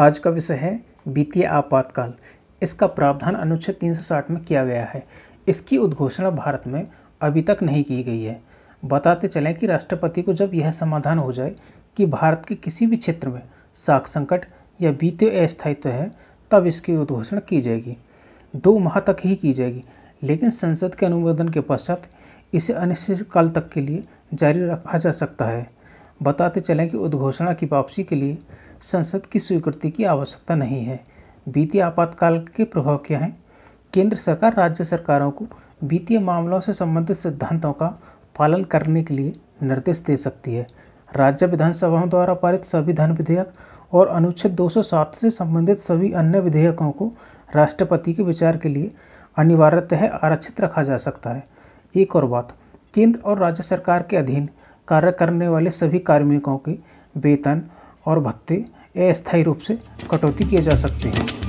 आज का विषय है वित्तीय आपातकाल इसका प्रावधान अनुच्छेद 360 में किया गया है इसकी उद्घोषणा भारत में अभी तक नहीं की गई है बताते चलें कि राष्ट्रपति को जब यह समाधान हो जाए कि भारत के किसी भी क्षेत्र में साख संकट या वित्तीय अस्थायित्व है तब इसकी उद्घोषणा की जाएगी दो माह तक ही की जाएगी लेकिन संसद के अनुमोदन के पश्चात इसे अनिश्चितकाल तक के लिए जारी रखा जा सकता है बताते चलें कि उद्घोषणा की वापसी के लिए संसद की स्वीकृति की आवश्यकता नहीं है वित्तीय आपातकाल के प्रभाव क्या हैं केंद्र सरकार राज्य सरकारों को वित्तीय मामलों से संबंधित सिद्धांतों का पालन करने के लिए निर्देश दे सकती है राज्य विधानसभाओं द्वारा पारित सभी धन विधेयक और अनुच्छेद 207 से संबंधित सभी अन्य विधेयकों को राष्ट्रपति के विचार के लिए अनिवार्यतः आरक्षित रखा जा सकता है एक और बात केंद्र और राज्य सरकार के अधीन कार्य करने वाले सभी कार्मिकों के वेतन और भत्ते अस्थायी रूप से कटौती किए जा सकते हैं